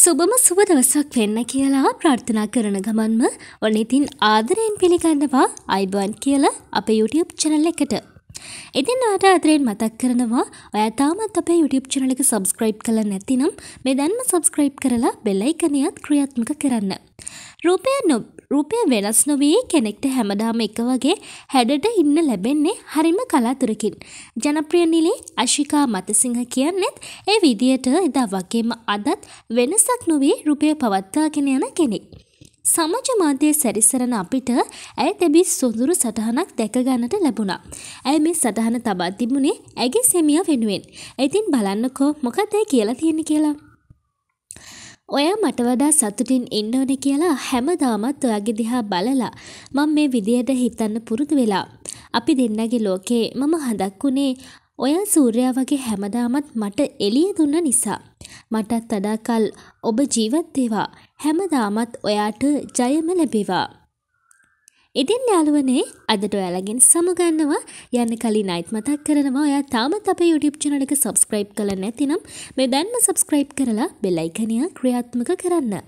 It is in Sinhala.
සුබම සුබ දවසක් වෙන්න කියලා ප්‍රාර්ථනා කරන ගමන්ම ඔන්න ඉතින් ආදරයෙන් පිළිගන්නවා අයිබෝන් කියලා අපේ YouTube channel එකට. ඉතින් ඔයාට අතරෙන් මතක් කරනවා ඔයා තාමත් අපේ YouTube channel එක subscribe කරලා නැතිනම් මේ දැන්ම subscribe කරලා bell icon එකත් ක්‍රියාත්මක කරන්න. රූපය රූපය වෙනස් නොවී කෙනෙක්ට හැමදාම එක වගේ හැඩට ඉන්න ලැබෙන්නේ හරිම කලාතුරකින්. ජනප්‍රිය නිලේ අශිකා මතසිංහ කියන්නේත් ඒ විදියට එදා වගේම අදත් වෙනසක් නොවී රූපය පවත්වාගෙන යන කෙනෙක්. සමාජ මාධ්‍යය සැරිසරන අපිට ඇය තැබි සොඳුරු සටහනක් දැකගන්නට ලැබුණා. ඇය මේ සටහන තබා තිබුණේ ඇගේ සෙමිය වෙනුවෙන්. ඇතින් බලන්නකෝ මොකද ඇයි කියලා තියෙන කියලා. ඔයා මට වඩා සතුටින් ඉන්න ඕනේ කියලා හැමදාමත් ඔයාගේ දිහා බලලා මම මේ විදියට හිතන්න පුරුදු වෙලා. අපි දෙන්නගේ ලෝකේ මම හඳක් වුණේ ඔයා සූර්යා වගේ හැමදාමත් මට එළිය දුන්න නිසා. මටත් වඩාකල් ඔබ ජීවත්වේවා හැමදාමත් ඔයාට ජයම ලැබේවා. ඉතින් යාළුවනේ අදට ඔයාලගෙන් සමගන්නවා යන්න කලින් අයිත් මතක් කරනවා ඔයා තාමත් අපේ YouTube channel එක subscribe කළ නැතිනම් මේ දැන්ම subscribe කරලා bell icon එක ක්‍රියාත්මක කරන්න.